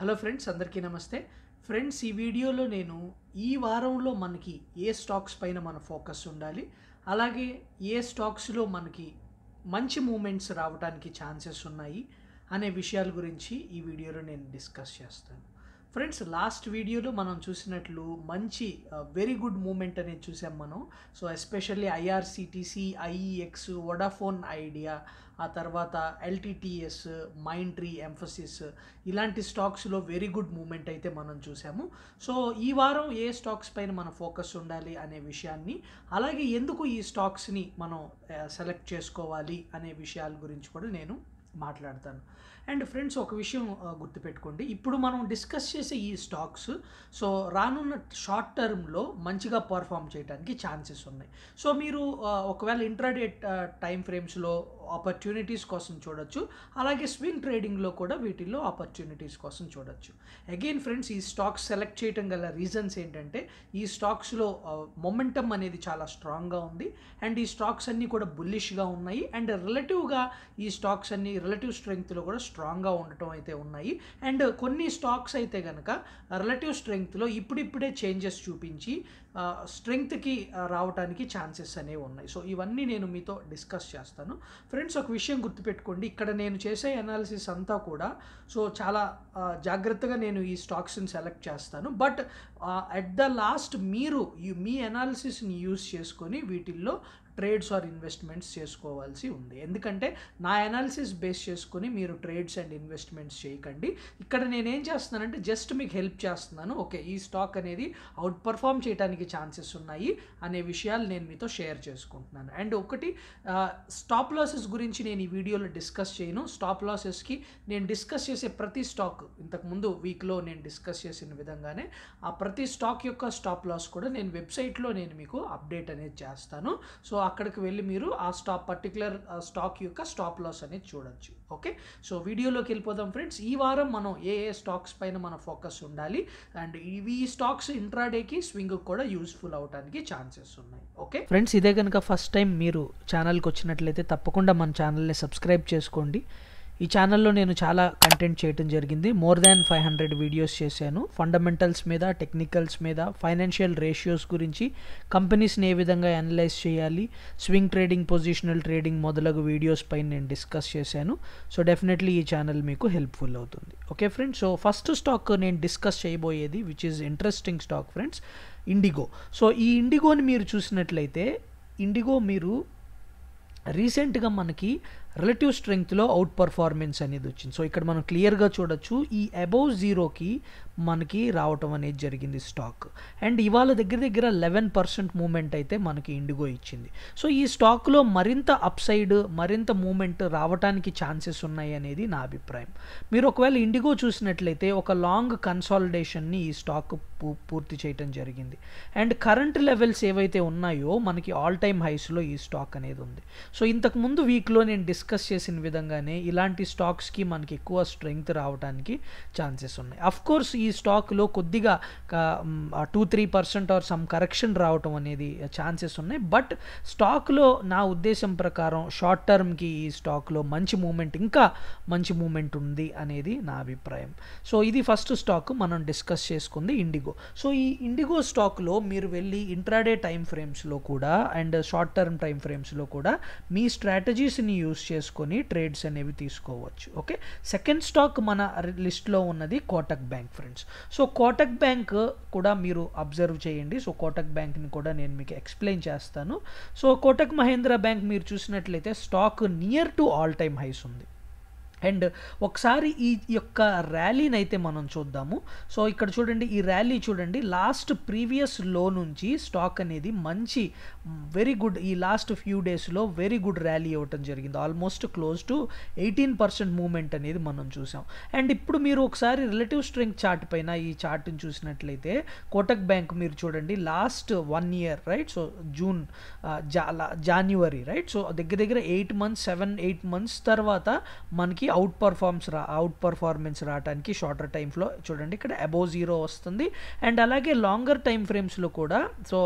hello friends అందరికీ నమస్తే friends ఈ వీడియోలో నేను ఈ వారంలో మనకి ఏ స్టాక్స్ పైన మన ఫోకస్ ఉండాలి అలాగే ఏ స్టాక్స్లో మనకి మంచి మూమెంట్స్ రావడానికి ఛాన్సెస్ ఉన్నాయి అనే విషయాల గురించి ఈ వీడియోలో నేను డిస్కస్ చేస్తాను ఫ్రెండ్స్ లాస్ట్ వీడియోలో మనం చూసినట్లు మంచి వెరీ గుడ్ మూమెంట్ అనేది చూసాం మనం so especially IRCTC IEX Vodafone Idea ఆ తర్వాత ఎల్టీటీఎస్ మైండ్ ట్రీ ఎంఫసిస్ ఇలాంటి స్టాక్స్లో వెరీ గుడ్ మూమెంట్ అయితే మనం చూసాము సో ఈ వారం ఏ స్టాక్స్ పైన మనం ఫోకస్ ఉండాలి అనే విషయాన్ని అలాగే ఎందుకు ఈ స్టాక్స్ని మనం సెలెక్ట్ చేసుకోవాలి అనే విషయాల గురించి కూడా నేను మాట్లాడతాను అండ్ ఫ్రెండ్స్ ఒక విషయం గుర్తుపెట్టుకోండి ఇప్పుడు మనం డిస్కస్ చేసే ఈ స్టాక్స్ సో రానున్న షార్ట్ టర్మ్లో మంచిగా పర్ఫామ్ చేయడానికి ఛాన్సెస్ ఉన్నాయి సో మీరు ఒకవేళ ఇంట్రాడేట్ టైం ఫ్రేమ్స్లో ఆపర్చునిటీస్ కోసం చూడొచ్చు అలాగే స్వింగ్ ట్రేడింగ్లో కూడా వీటిల్లో ఆపర్చునిటీస్ కోసం చూడొచ్చు అగైన్ ఫ్రెండ్స్ ఈ స్టాక్స్ సెలెక్ట్ చేయడం గల రీజన్స్ ఏంటంటే ఈ స్టాక్స్లో మొమెంటమ్ అనేది చాలా స్ట్రాంగ్గా ఉంది అండ్ ఈ స్టాక్స్ అన్నీ కూడా బుల్లిష్గా ఉన్నాయి అండ్ రిలేటివ్గా ఈ స్టాక్స్ అన్నీ రిలేటివ్ స్ట్రెంగ్త్లో కూడా స్ట్రాంగ్గా ఉండటం అయితే ఉన్నాయి అండ్ కొన్ని స్టాక్స్ అయితే కనుక రిలేటివ్ స్ట్రెంగ్త్లో ఇప్పుడిప్పుడే చేంజెస్ చూపించి స్ట్రెంగ్త్కి రావడానికి ఛాన్సెస్ అనేవి ఉన్నాయి సో ఇవన్నీ నేను మీతో డిస్కస్ చేస్తాను ఫ్రెండ్స్ ఒక విషయం గుర్తుపెట్టుకోండి ఇక్కడ నేను చేసే అనాలిసిస్ అంతా కూడా సో చాలా జాగ్రత్తగా నేను ఈ స్టాక్స్ని సెలెక్ట్ చేస్తాను బట్ అట్ ద లాస్ట్ మీరు మీ అనాలిసిస్ని యూస్ చేసుకొని వీటిల్లో ట్రేడ్స్ ఆర్ ఇన్వెస్ట్మెంట్స్ చేసుకోవాల్సి ఉంది ఎందుకంటే నా అనాలిసిస్ బేస్ చేసుకుని మీరు ట్రేడ్స్ అండ్ ఇన్వెస్ట్మెంట్స్ చేయకండి ఇక్కడ నేనేం చేస్తున్నానంటే జస్ట్ మీకు హెల్ప్ చేస్తున్నాను ఓకే ఈ స్టాక్ అనేది అవుట్ పర్ఫామ్ చేయడానికి ఛాన్సెస్ ఉన్నాయి అనే విషయాలు నేను మీతో షేర్ చేసుకుంటున్నాను అండ్ ఒకటి స్టాప్ లాసెస్ గురించి నేను ఈ వీడియోలో డిస్కస్ చేయను స్టాప్ లాసెస్కి నేను డిస్కస్ చేసే ప్రతి స్టాక్ ఇంతకుముందు వీక్లో నేను డిస్కస్ చేసిన విధంగానే ఆ ప్రతి స్టాక్ యొక్క స్టాప్ లాస్ కూడా నేను వెబ్సైట్లో నేను మీకు అప్డేట్ అనేది చేస్తాను సో అక్కడికి వెళ్ళి మీరు ఆ స్టాప్ పర్టికులర్ స్టాక్ యొక్క స్టాప్ లాస్ అనేది చూడొచ్చు ఓకే సో వీడియోలోకి వెళ్ళిపోదాం ఫ్రెండ్స్ ఈ వారం మనం ఏ ఏ స్టాక్స్ పైన మన ఫోకస్ ఉండాలి అండ్ ఇవి స్టాక్స్ ఇంట్రాడేకి స్వింగ్ కూడా యూస్ఫుల్ అవడానికి ఛాన్సెస్ ఉన్నాయి ఓకే ఫ్రెండ్స్ ఇదే కనుక ఫస్ట్ టైం మీరు ఛానల్కి వచ్చినట్లయితే తప్పకుండా మన ఛానల్ని సబ్స్క్రైబ్ చేసుకోండి ఈ ఛానల్లో నేను చాలా కంటెంట్ చేయటం జరిగింది more than five hundred videos చేశాను ఫండమెంటల్స్ మీద టెక్నికల్స్ మీద ఫైనాన్షియల్ రేషియోస్ గురించి కంపెనీస్ని ఏ విధంగా అనలైజ్ చేయాలి స్వింగ్ ట్రేడింగ్ పొజిషనల్ ట్రేడింగ్ మొదలగు వీడియోస్ పైన నేను డిస్కస్ చేశాను సో డెఫినెట్లీ ఈ ఛానల్ మీకు హెల్ప్ఫుల్ అవుతుంది okay friends so first stock నేను డిస్కస్ చేయబోయేది which is interesting stock friends IndiGo so ఈ ఇండిగోని మీరు చూసినట్లయితే ఇండిగో మీరు రీసెంట్గా మనకి రిలేటివ్ స్ట్రెంగ్త్లో అవుట్ పర్ఫార్మెన్స్ అనేది వచ్చింది సో ఇక్కడ మనం క్లియర్గా చూడొచ్చు ఈ అబౌవ్ జీరోకి మనకి రావటం అనేది జరిగింది స్టాక్ అండ్ ఇవాళ దగ్గర దగ్గర లెవెన్ పర్సెంట్ మూమెంట్ అయితే మనకి ఇండిగో ఇచ్చింది సో ఈ స్టాక్లో మరింత అప్సైడ్ మరింత మూమెంట్ రావడానికి ఛాన్సెస్ ఉన్నాయి అనేది నా అభిప్రాయం మీరు ఒకవేళ ఇండిగో చూసినట్లయితే ఒక లాంగ్ కన్సాలిడేషన్ని ఈ స్టాక్ పూర్తి చేయటం జరిగింది అండ్ కరెంట్ లెవెల్స్ ఏవైతే ఉన్నాయో మనకి ఆల్ టైమ్ హైస్లో ఈ స్టాక్ అనేది ఉంది సో ఇంతకుముందు వీక్లో నేను డిస్కస్ చేసిన విధంగానే ఇలాంటి స్టాక్స్కి మనకి ఎక్కువ స్ట్రెంగ్త్ రావడానికి ఛాన్సెస్ ఉన్నాయి అఫ్ కోర్స్ ఈ ఈ స్టాక్లో కొద్దిగా two three percent or some correction రావటం అనేది ఛాన్సెస్ ఉన్నాయి బట్ స్టాక్లో నా ఉద్దేశం ప్రకారం షార్ట్ టర్మ్కి ఈ స్టాక్లో మంచి మూమెంట్ ఇంకా మంచి మూమెంట్ ఉంది అనేది నా అభిప్రాయం సో ఇది ఫస్ట్ స్టాక్ మనం డిస్కస్ చేసుకుంది ఇండిగో సో ఈ ఇండిగో స్టాక్లో మీరు వెళ్ళి ఇంట్రాడే టైం ఫ్రేమ్స్లో కూడా అండ్ షార్ట్ టర్మ్ టైం ఫ్రేమ్స్లో కూడా మీ స్ట్రాటజీస్ని యూస్ చేసుకొని ట్రేడ్స్ అనేవి తీసుకోవచ్చు ఓకే సెకండ్ స్టాక్ మన లిస్ట్లో ఉన్నది Kotak bank friends friends so Kotak bank కూడా మీరు అబ్జర్వ్ చేయండి సో కోటక్ బ్యాంక్ని కూడా నేను మీకు ఎక్స్ప్లెయిన్ చేస్తాను సో కోటక్ మహేంద్ర బ్యాంక్ మీరు చూసినట్లయితే stock near to all time highs ఉంది అండ్ ఒకసారి ఈ యొక్క ర్యాలీని అయితే మనం చూద్దాము సో ఇక్కడ చూడండి ఈ ర్యాలీ చూడండి లాస్ట్ ప్రీవియస్ లో నుంచి స్టాక్ అనేది మంచి వెరీ గుడ్ ఈ లాస్ట్ ఫ్యూ డేస్లో వెరీ గుడ్ ర్యాలీ ఇవ్వటం జరిగింది almost close to eighteen percent moment అనేది మనం చూసాం అండ్ ఇప్పుడు మీరు ఒకసారి రిలేటివ్ స్ట్రెంగ్ చార్ట్ పైన ఈ చార్ట్ని చూసినట్లయితే కోటక్ బ్యాంక్ మీరు చూడండి last one year right so June January right so దగ్గర దగ్గర eight months seven eight months తర్వాత మనకి మనకి అవుట్ పర్ఫార్మ్స్ రా అవుట్ పర్ఫార్మెన్స్ రావడానికి షార్టర్ టైంలో చూడండి ఇక్కడ అబోవ్ జీరో వస్తుంది అండ్ అలాగే లాంగర్ టైం ఫ్రేమ్స్లో కూడా సో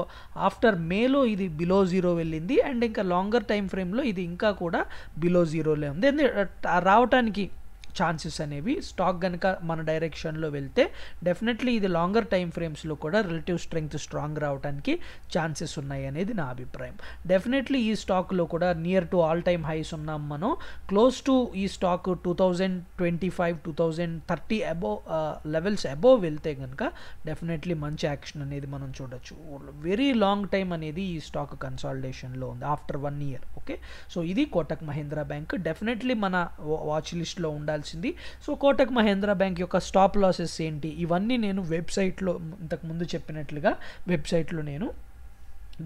ఆఫ్టర్ మేలో ఇది బిలో జీరో వెళ్ళింది అండ్ ఇంకా లాంగర్ టైం ఫ్రేమ్లో ఇది ఇంకా కూడా బిలో జీరోలే ఉంది uh, రావటానికి ఛాన్సెస్ అనేవి స్టాక్ కనుక మన డైరెక్షన్లో వెళ్తే డెఫినెట్లీ ఇది లాంగర్ టైం ఫ్రేమ్స్లో కూడా రిలేటివ్ స్ట్రెంగ్త్ స్ట్రాంగ్ రావడానికి ఛాన్సెస్ ఉన్నాయి అనేది నా అభిప్రాయం డెఫినెట్లీ ఈ స్టాక్లో కూడా near to all time highs ఉన్నాం మనం క్లోజ్ టు ఈ stock two thousand twenty five two thousand thirty above levels above వెళ్తే కనుక డెఫినెట్లీ మంచి యాక్షన్ అనేది మనం చూడొచ్చు వెరీ లాంగ్ టైం అనేది ఈ స్టాక్ కన్సాలిడేషన్లో ఉంది after one year okay so ఇది కోటక్ మహీంద్రా బ్యాంక్ డెఫినెట్లీ మన వాచ్ లిస్ట్లో ఉండాలి చేయాల్సింది సో కోటక్ మహేంద్ర బ్యాంక్ యొక్క స్టాప్ లాసెస్ ఏంటి ఇవన్నీ నేను వెబ్సైట్లో ఇంతకుముందు చెప్పినట్లుగా వెబ్సైట్లో నేను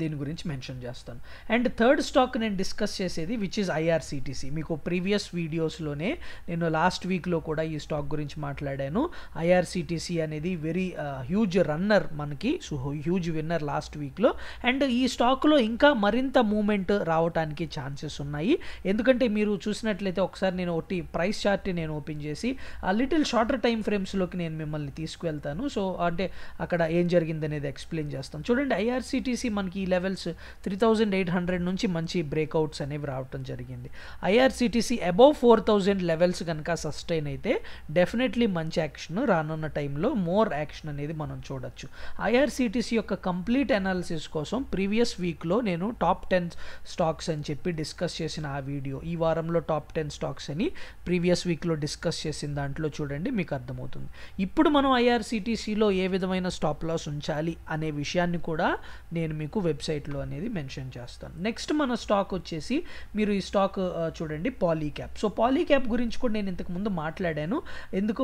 దీని గురించి మెన్షన్ చేస్తాను అండ్ థర్డ్ స్టాక్ నేను డిస్కస్ చేసేది విచ్ ఇస్ ఐఆర్సిటీసీ మీకు ప్రీవియస్ వీడియోస్లోనే నేను లాస్ట్ వీక్లో కూడా ఈ స్టాక్ గురించి మాట్లాడాను ఐఆర్సిటీసీ అనేది వెరీ హ్యూజ్ రన్నర్ మనకి సో హ్యూజ్ విన్నర్ లాస్ట్ వీక్లో అండ్ ఈ స్టాక్లో ఇంకా మరింత మూమెంట్ రావడానికి ఛాన్సెస్ ఉన్నాయి ఎందుకంటే మీరు చూసినట్లయితే ఒకసారి నేను ఒకటి ప్రైస్ చార్ట్ నేను ఓపెన్ చేసి ఆ లిటిల్ షార్టర్ టైం ఫ్రేమ్స్లోకి నేను మిమ్మల్ని తీసుకువెళ్తాను సో అంటే అక్కడ ఏం జరిగిందనేది ఎక్స్ప్లెయిన్ చేస్తాను చూడండి ఐఆర్సిటీసీ మనకి levels three thousand eight hundred నుంచి మంచి బ్రేక్అవుట్స్ అనేవి రావటం జరిగింది IRCTC above four thousand levels కనుక సస్టైన్ అయితే డెఫినెట్లీ మంచి యాక్షన్ రానున్న టైంలో మోర్ యాక్షన్ అనేది మనం చూడొచ్చు ఐఆర్సిటీసీ యొక్క కంప్లీట్ అనాలిసిస్ కోసం ప్రీవియస్ వీక్లో నేను టాప్ టెన్ స్టాక్స్ అని చెప్పి డిస్కస్ చేసిన ఆ వీడియో ఈ వారంలో టాప్ టెన్ స్టాక్స్ అని ప్రీవియస్ వీక్లో డిస్కస్ చేసిన దాంట్లో చూడండి మీకు అర్థమవుతుంది ఇప్పుడు మనం ఐఆర్సిటీసీలో ఏ విధమైన స్టాప్ లాస్ ఉంచాలి అనే విషయాన్ని కూడా నేను మీకు వెబ్ వెబ్సైట్లో అనేది మెన్షన్ చేస్తాను నెక్స్ట్ మన స్టాక్ వచ్చేసి మీరు ఈ స్టాక్ చూడండి పాలీక్యాప్ సో పాలీక్యాప్ గురించి కూడా నేను ఇంతకుముందు మాట్లాడాను ఎందుకు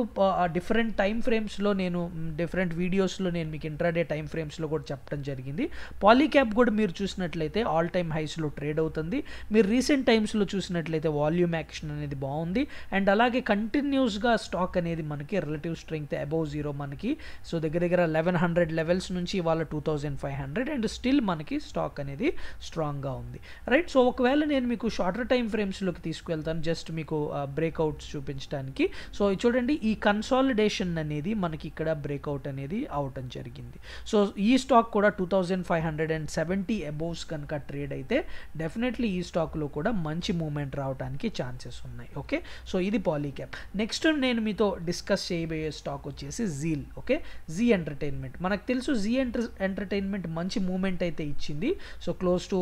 డిఫరెంట్ టైం ఫ్రేమ్స్లో నేను డిఫరెంట్ వీడియోస్లో నేను మీకు ఇంట్రాడే టైం ఫ్రేమ్స్లో కూడా చెప్పడం జరిగింది పాలీక్యాప్ కూడా మీరు చూసినట్లయితే ఆల్ టైమ్ హైస్లో ట్రేడ్ అవుతుంది మీరు రీసెంట్ టైమ్స్లో చూసినట్లయితే వాల్యూమ్ యాక్షన్ అనేది బాగుంది అండ్ అలాగే కంటిన్యూస్గా స్టాక్ అనేది మనకి రిలేటివ్ స్ట్రెంగ్త్ అబౌవ్ జీరో మనకి సో దగ్గర దగ్గర లెవెన్ హండ్రెడ్ లెవెల్స్ నుంచి ఇవాళ two thousand five hundred and still మనకి స్టాక్ అనేది స్ట్రాంగ్గా ఉంది రైట్ సో ఒకవేళ నేను మీకు షార్టర్ టైం ఫ్రేమ్స్లోకి తీసుకువెళ్తాను జస్ట్ మీకు బ్రేక్అవుట్స్ చూపించడానికి సో చూడండి ఈ కన్సాలిడేషన్ అనేది మనకి ఇక్కడ బ్రేక్అవుట్ అనేది అవటం జరిగింది సో ఈ స్టాక్ కూడా two thousand five hundred and seventy aboves కనుక ట్రేడ్ అయితే డెఫినెట్లీ ఈ స్టాక్లో కూడా మంచి మూమెంట్ రావడానికి ఛాన్సెస్ ఉన్నాయి ఓకే సో ఇది పాలీక్యాప్ నెక్స్ట్ నేను మీతో డిస్కస్ చేయబోయే స్టాక్ వచ్చేసి జీల్ ఓకే జీ ఎంటర్టైన్మెంట్ మనకు తెలుసు జీ ఎంటర్ ఎంటర్టైన్మెంట్ మంచి మూమెంట్ అయితే అయితే ఇచ్చింది సో క్లోజ్ టు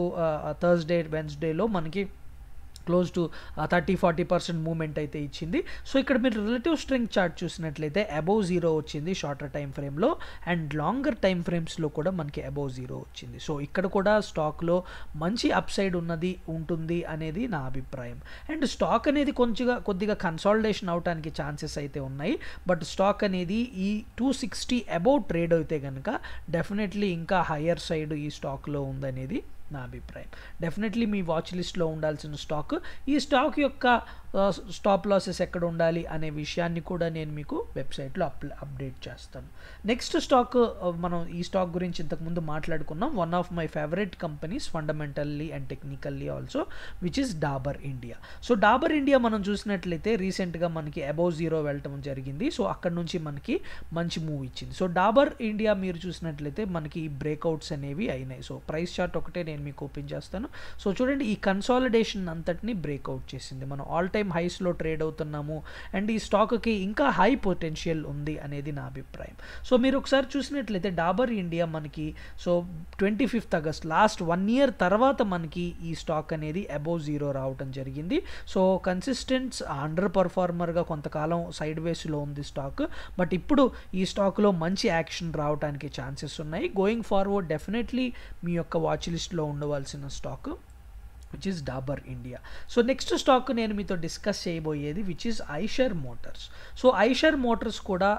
థర్స్డే వెన్స్డేలో మనకి close to thirty forty percent moment అయితే ఇచ్చింది సో ఇక్కడ మీరు రిలేటివ్ స్ట్రెంగ్ చార్ట్ చూసినట్లయితే అబౌవ్ జీరో వచ్చింది షార్టర్ టైం ఫ్రేమ్లో అండ్ లాంగర్ టైం ఫ్రేమ్స్లో కూడా మనకి అబౌవ్ జీరో వచ్చింది సో ఇక్కడ కూడా స్టాక్లో మంచి అప్సైడ్ ఉన్నది ఉంటుంది అనేది నా అభిప్రాయం అండ్ స్టాక్ అనేది కొంచెంగా కొద్దిగా కన్సాలిడేషన్ అవడానికి ఛాన్సెస్ అయితే ఉన్నాయి బట్ స్టాక్ అనేది ఈ టూ సిక్స్టీ అబౌవ్ ట్రేడ్ అయితే కనుక డెఫినెట్లీ ఇంకా హయ్యర్ సైడ్ ఈ స్టాక్లో ఉందనేది నా అభిప్రాయం డెఫినెట్లీ మీ వాచ్ లిస్ట్లో ఉండాల్సిన స్టాక్ ఈ స్టాక్ యొక్క స్టాప్ లాసెస్ ఎక్కడ ఉండాలి అనే విషయాన్ని కూడా నేను మీకు వెబ్సైట్లో అప్ అప్డేట్ చేస్తాను నెక్స్ట్ స్టాక్ మనం ఈ స్టాక్ గురించి ఇంతకుముందు మాట్లాడుకున్నాం one of my favourite companies fundamentally and technically also which is Dabur India so Dabur India మనం చూసినట్లయితే రీసెంట్గా మనకి అబౌవ్ జీరో వెళ్ళటం జరిగింది సో అక్కడ నుంచి మనకి మంచి మూవ్ ఇచ్చింది సో డాబర్ ఇండియా మీరు చూసినట్లయితే మనకి ఈ బ్రేక్అవుట్స్ అనేవి అయినాయి సో ప్రైస్ చార్ట్ ఒకటే నేను మీకు ఓపెన్ చేస్తాను సో చూడండి ఈ కన్సాలిడేషన్ అంతటిని బ్రేక్అవుట్ చేసింది మనం ఆల్ టైమ్ టైమ్ హైస్లో ట్రేడ్ అవుతున్నాము అండ్ ఈ స్టాక్కి ఇంకా హై పొటెన్షియల్ ఉంది అనేది నా అభిప్రాయం సో మీరు ఒకసారి చూసినట్లయితే డాబర్ ఇండియా మనకి so twenty fifth August last one year తర్వాత మనకి ఈ స్టాక్ అనేది అబోవ్ జీరో రావటం జరిగింది సో కన్సిస్టెంట్స్ అండర్ పర్ఫార్మర్గా కొంతకాలం సైడ్ వేస్లో ఉంది స్టాక్ బట్ ఇప్పుడు ఈ స్టాక్లో మంచి యాక్షన్ రావడానికి ఛాన్సెస్ ఉన్నాయి గోయింగ్ ఫార్వర్డ్ డెఫినెట్లీ మీ యొక్క వాచ్ లిస్ట్లో ఉండవలసిన stock which is Dabur India so next stock నేను మీతో డిస్కస్ చేయబోయేది which is Eicher Motors so Eicher Motors కూడా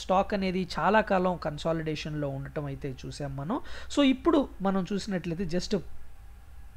స్టాక్ అనేది చాలా కాలం కన్సాలిడేషన్లో ఉండటం అయితే చూసాం మనం సో ఇప్పుడు మనం చూసినట్లయితే జస్ట్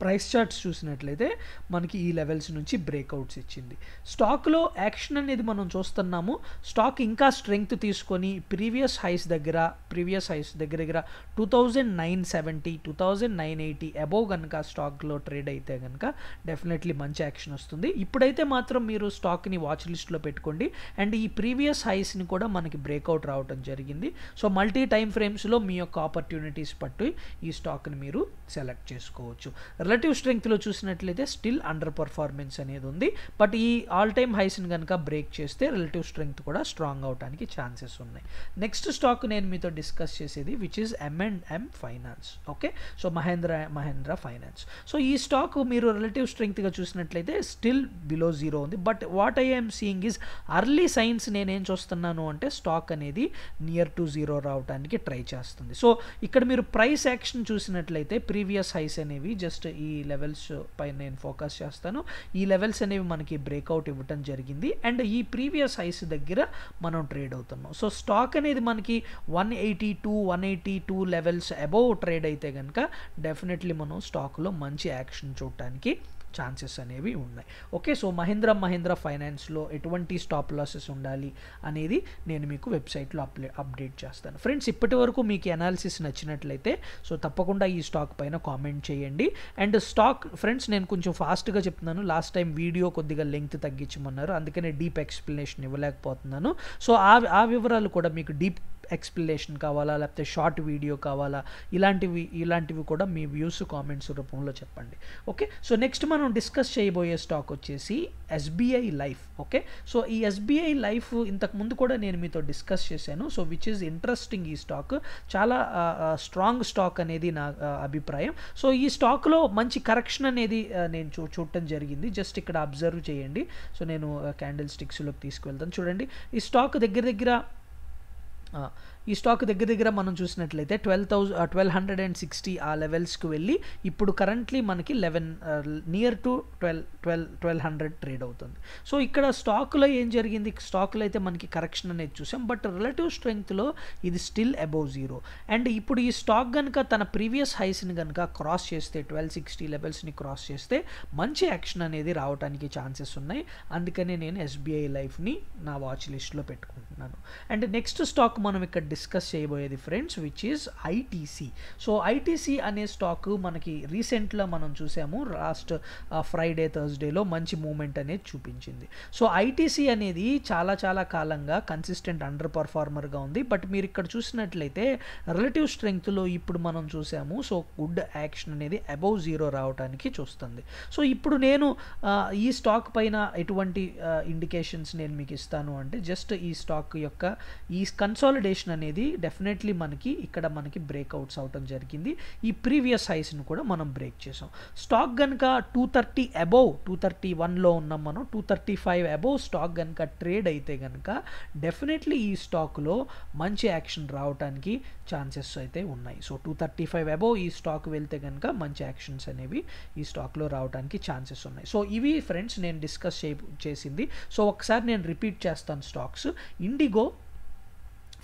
ప్రైస్ చార్ట్స్ చూసినట్లయితే మనకి ఈ లెవెల్స్ నుంచి బ్రేక్అవుట్స్ ఇచ్చింది స్టాక్లో యాక్షన్ అనేది మనం చూస్తున్నాము స్టాక్ ఇంకా స్ట్రెంగ్త్ తీసుకొని ప్రీవియస్ హైస్ దగ్గర ప్రీవియస్ హైస్ దగ్గర దగ్గర two thousand nine seventy two thousand nine eighty above కనుక స్టాక్లో ట్రేడ్ అయితే కనుక డెఫినెట్లీ మంచి యాక్షన్ వస్తుంది ఇప్పుడైతే మాత్రం మీరు స్టాక్ని వాచ్ లిస్ట్లో పెట్టుకోండి అండ్ ఈ ప్రీవియస్ హైస్ని కూడా మనకి బ్రేక్అవుట్ రావడం జరిగింది సో మల్టీ టైం ఫ్రేమ్స్లో మీ యొక్క ఆపర్చునిటీస్ పట్టు ఈ స్టాక్ని మీరు సెలెక్ట్ చేసుకోవచ్చు రిలేటివ్ స్ట్రెంగ్త్లో చూసినట్లయితే స్టిల్ అండర్ పర్ఫార్మెన్స్ అనేది ఉంది బట్ ఈ ఆల్ టైమ్ హైస్ని కనుక బ్రేక్ చేస్తే రిలేటివ్ స్ట్రెంగ్త్ కూడా స్ట్రాంగ్ అవడానికి ఛాన్సెస్ ఉన్నాయి నెక్స్ట్ స్టాక్ నేను మీతో డిస్కస్ చేసేది which is M and M finance okay so Mahindra Mahindra finance so ఈ స్టాక్ మీరు రిలేటివ్ స్ట్రెంగ్త్గా చూసినట్లయితే స్టిల్ బిలో జీరో ఉంది but what I'm seeing is early signs నేనేం చూస్తున్నాను అంటే స్టాక్ అనేది నియర్ టు జీరో రావడానికి ట్రై చేస్తుంది సో ఇక్కడ మీరు ప్రైస్ యాక్షన్ చూసినట్లయితే ప్రీవియస్ హైస్ అనేవి జస్ట్ ఈ లెవెల్స్ పైన నేను ఫోకస్ చేస్తాను ఈ లెవెల్స్ అనేవి మనకి బ్రేక్అవుట్ ఇవ్వటం జరిగింది అండ్ ఈ ప్రీవియస్ హైస్ దగ్గర మనం ట్రేడ్ అవుతున్నాం సో స్టాక్ అనేది మనకి one eighty two one eighty two levels above trade అయితే కనుక డెఫినెట్లీ మనం స్టాక్లో మంచి యాక్షన్ చూడటానికి ఛాన్సెస్ అనేవి ఉన్నాయి ఓకే సో మహేంద్ర మహేంద్ర ఫైనాన్స్లో ఎటువంటి స్టాప్ లాసెస్ ఉండాలి అనేది నేను మీకు వెబ్సైట్లో అప్లే అప్డేట్ చేస్తాను ఫ్రెండ్స్ ఇప్పటి వరకు మీకు అనాలిసిస్ నచ్చినట్లయితే సో తప్పకుండా ఈ స్టాక్ పైన కామెంట్ చేయండి అండ్ స్టాక్ ఫ్రెండ్స్ నేను కొంచెం ఫాస్ట్గా చెప్తున్నాను లాస్ట్ టైం వీడియో కొద్దిగా లెంగ్త్ తగ్గించమన్నారు అందుకనే డీప్ ఎక్స్ప్లెనేషన్ ఇవ్వలేకపోతున్నాను సో ఆ ఆ వివరాలు కూడా మీకు డీప్ ఎక్స్ప్లెనేషన్ కావాలా లేకపోతే షార్ట్ వీడియో కావాలా ఇలాంటివి ఇలాంటివి కూడా మీ వ్యూస్ కామెంట్స్ రూపంలో చెప్పండి ఓకే సో నెక్స్ట్ మనం డిస్కస్ చేయబోయే స్టాక్ వచ్చేసి ఎస్బీఐ లైఫ్ ఓకే సో ఈ ఎస్బీఐ లైఫ్ ఇంతకుముందు కూడా నేను మీతో డిస్కస్ చేశాను సో విచ్ ఈజ్ ఇంట్రెస్టింగ్ ఈ స్టాక్ చాలా స్ట్రాంగ్ స్టాక్ అనేది నా అభిప్రాయం సో ఈ స్టాక్లో మంచి కరెక్షన్ అనేది నేను చూ చూడటం జరిగింది జస్ట్ ఇక్కడ అబ్జర్వ్ చేయండి సో నేను క్యాండిల్ స్టిక్స్లోకి తీసుకువెళ్తాను చూడండి ఈ స్టాక్ దగ్గర దగ్గర 啊。ఈ స్టాక్ దగ్గర దగ్గర మనం చూసినట్లయితే twelve thousand twelve hundred and sixty ఆ లెవెల్స్కి వెళ్ళి ఇప్పుడు కరెంట్లీ మనకి eleven near to twelve twelve twelve hundred trade అవుతుంది సో ఇక్కడ స్టాక్లో ఏం జరిగింది స్టాక్లో అయితే మనకి కరెక్షన్ అనేది చూసాం బట్ రిలేటివ్ స్ట్రెంగ్త్లో ఇది స్టిల్ అబౌవ్ జీరో అండ్ ఇప్పుడు ఈ స్టాక్ కనుక తన ప్రీవియస్ హైస్ని కనుక క్రాస్ చేస్తే ట్వెల్వ్ సిక్స్టీ లెవెల్స్ని క్రాస్ చేస్తే మంచి యాక్షన్ అనేది రావడానికి ఛాన్సెస్ ఉన్నాయి అందుకనే నేను ఎస్బీఐ లైఫ్ని నా వాచ్ లిస్ట్లో పెట్టుకుంటున్నాను అండ్ నెక్స్ట్ స్టాక్ మనం ఇక్కడ డిస్కస్ చేయబోయేది friends which is ITC so ITC అనే స్టాక్ మనకి రీసెంట్లో మనం చూసాము లాస్ట్ ఫ్రైడే థర్స్డేలో మంచి మూమెంట్ అనేది చూపించింది సో ఐటీసీ అనేది చాలా చాలా కాలంగా కన్సిస్టెంట్ అండర్ పర్ఫార్మర్గా ఉంది బట్ మీరు ఇక్కడ చూసినట్లయితే రిలేటివ్ స్ట్రెంగ్త్లో ఇప్పుడు మనం చూసాము సో గుడ్ యాక్షన్ అనేది అబౌవ్ జీరో రావడానికి చూస్తుంది సో ఇప్పుడు నేను ఈ స్టాక్ పైన ఎటువంటి ఇండికేషన్స్ నేను మీకు ఇస్తాను అంటే జస్ట్ ఈ స్టాక్ యొక్క ఈ కన్సాలిడేషన్ అనేది డెఫినెట్లీ మనకి ఇక్కడ మనకి బ్రేక్అవుట్స్ అవటం జరిగింది ఈ ప్రీవియస్ హైస్ని కూడా మనం బ్రేక్ చేసాం స్టాక్ కనుక two thirty above two thirty వన్లో ఉన్నాం మనం two thirty five above stock కనుక ట్రేడ్ అయితే కనుక డెఫినెట్లీ ఈ స్టాక్లో మంచి యాక్షన్ రావడానికి ఛాన్సెస్ అయితే ఉన్నాయి so two thirty five above ఈ స్టాక్ వెళ్తే కనుక మంచి యాక్షన్స్ అనేవి ఈ స్టాక్లో రావడానికి ఛాన్సెస్ ఉన్నాయి సో ఇవి ఫ్రెండ్స్ నేను డిస్కస్ చేసింది సో ఒకసారి నేను రిపీట్ చేస్తాను స్టాక్స్ ఇండిగో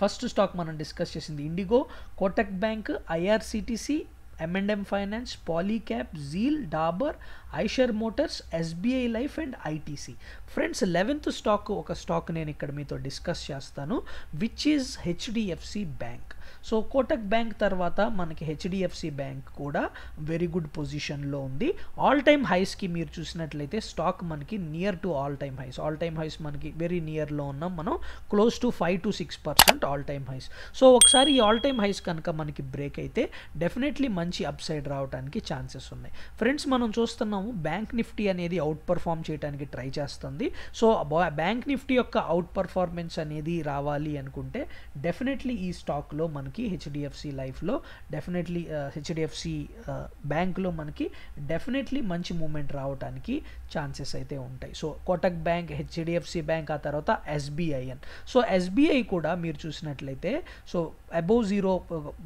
ఫస్ట్ స్టాక్ మనం డిస్కస్ చేసింది IndiGo Kotak bank IRCTC M and M finance Polycap, జీల్ Dabur Eicher Motors SBI life and ITC friends eleventh stock ఒక స్టాక్ నేను ఇక్కడ మీతో డిస్కస్ చేస్తాను which is HDFC bank so Kotak bank తర్వాత మనకి హెచ్డిఎఫ్సి బ్యాంక్ కూడా వెరీ గుడ్ పొజిషన్లో ఉంది ఆల్ టైమ్ హైస్కి మీరు చూసినట్లయితే స్టాక్ మనకి near to all time highs all time highs మనకి వెరీ నియర్లో ఉన్నాం మనం close to five to six percent all time highs so ఒకసారి ఈ ఆల్ టైమ్ హైస్ కనుక మనకి బ్రేక్ అయితే డెఫినెట్లీ మంచి మంచి అప్ సైడ్ రావడానికి ఛాన్సెస్ ఉన్నాయి ఫ్రెండ్స్ మనం చూస్తున్నాము బ్యాంక్ నిఫ్టీ అనేది అవుట్ పర్ఫామ్ చేయడానికి ట్రై చేస్తుంది సో బ్యాంక్ నిఫ్టీ యొక్క అవుట్ పర్ఫార్మెన్స్ అనేది రావాలి అనుకుంటే డెఫినెట్లీ ఈ స్టాక్లో మనకి హెచ్డిఎఫ్సి లైఫ్లో డెఫినెట్లీ హెచ్డిఎఫ్సి బ్యాంక్లో మనకి డెఫినెట్లీ మంచి మూమెంట్ రావడానికి ఛాన్సెస్ అయితే ఉంటాయి so Kotak bank HDFC bank ఆ తర్వాత ఎస్బీఐఎన్ సో ఎస్బీఐ కూడా మీరు చూసినట్లయితే సో అబోవ్ జీరో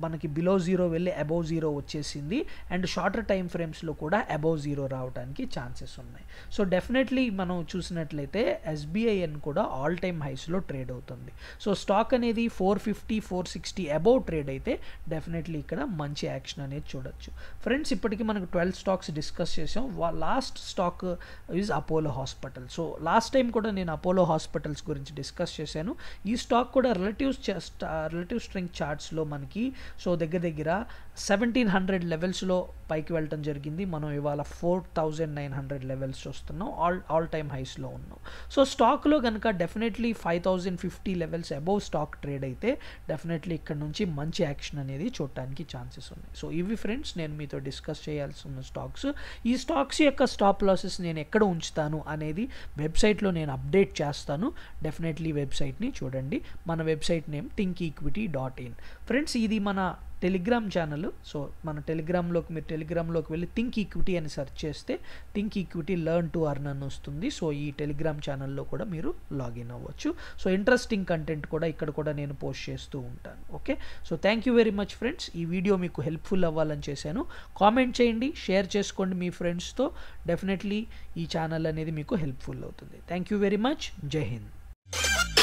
మనకి బిలో జీరో వెళ్ళి అబోవ్ జీరో వచ్చి వచ్చేసింది అండ్ షార్టర్ టైం ఫ్రేమ్స్లో కూడా అబౌవ్ జీరో రావడానికి ఛాన్సెస్ ఉన్నాయి సో డెఫినెట్లీ మనం చూసినట్లయితే ఎస్బీఐఎన్ కూడా ఆల్ టైమ్ హైస్లో ట్రేడ్ అవుతుంది సో స్టాక్ అనేది four fifty four sixty above trade అయితే డెఫినెట్లీ ఇక్కడ మంచి యాక్షన్ అనేది చూడొచ్చు ఫ్రెండ్స్ ఇప్పటికీ మనకు ట్వెల్వ్ స్టాక్స్ డిస్కస్ చేసాం last stock is Apollo hospital so last time కూడా నేను అపోలో హాస్పిటల్స్ గురించి డిస్కస్ చేశాను ఈ స్టాక్ కూడా రిలేటివ్ రిలేటివ్ స్ట్రెంగ్ చార్ట్స్లో మనకి సో దగ్గర దగ్గర సెవెంటీన్ హండ్రెడ్ లెవెల్స్లో పైకి వెళ్ళటం జరిగింది మనం ఇవాళ four thousand nine hundred levels చూస్తున్నాం ఆల్ ఆల్ టైమ్ హైస్లో ఉన్నాం సో స్టాక్లో కనుక definitely five thousand fifty levels above stock trade అయితే డెఫినెట్లీ ఇక్కడ నుంచి మంచి యాక్షన్ అనేది చూడటానికి ఛాన్సెస్ ఉన్నాయి సో ఇవి ఫ్రెండ్స్ నేను మీతో డిస్కస్ చేయాల్సి ఉన్న స్టాక్స్ ఈ స్టాక్స్ యొక్క స్టాప్ లాసెస్ నేను ఎక్కడ ఉంచుతాను అనేది వెబ్సైట్లో నేను అప్డేట్ చేస్తాను డెఫినెట్లీ వెబ్సైట్ని చూడండి మన website name think equity dot in friends ఇది మన టెలిగ్రామ్ ఛానల్ సో మన టెలిగ్రామ్లోకి మీరు టెలిగ్రామ్లోకి వెళ్ళి థింక్ ఈక్విటీ అని సెర్చ్ చేస్తే think equity learn to earn అని వస్తుంది సో ఈ టెలిగ్రామ్ ఛానల్లో కూడా మీరు లాగిన్ అవ్వచ్చు సో ఇంట్రెస్టింగ్ కంటెంట్ కూడా ఇక్కడ కూడా నేను పోస్ట్ చేస్తూ ఉంటాను okay so thank you very much friends ఈ వీడియో మీకు హెల్ప్ఫుల్ అవ్వాలని చేశాను కామెంట్ చేయండి షేర్ చేసుకోండి మీ ఫ్రెండ్స్తో డెఫినెట్లీ ఈ ఛానల్ అనేది మీకు హెల్ప్ఫుల్ అవుతుంది థ్యాంక్ యూ వెరీ మచ్ జై హింద్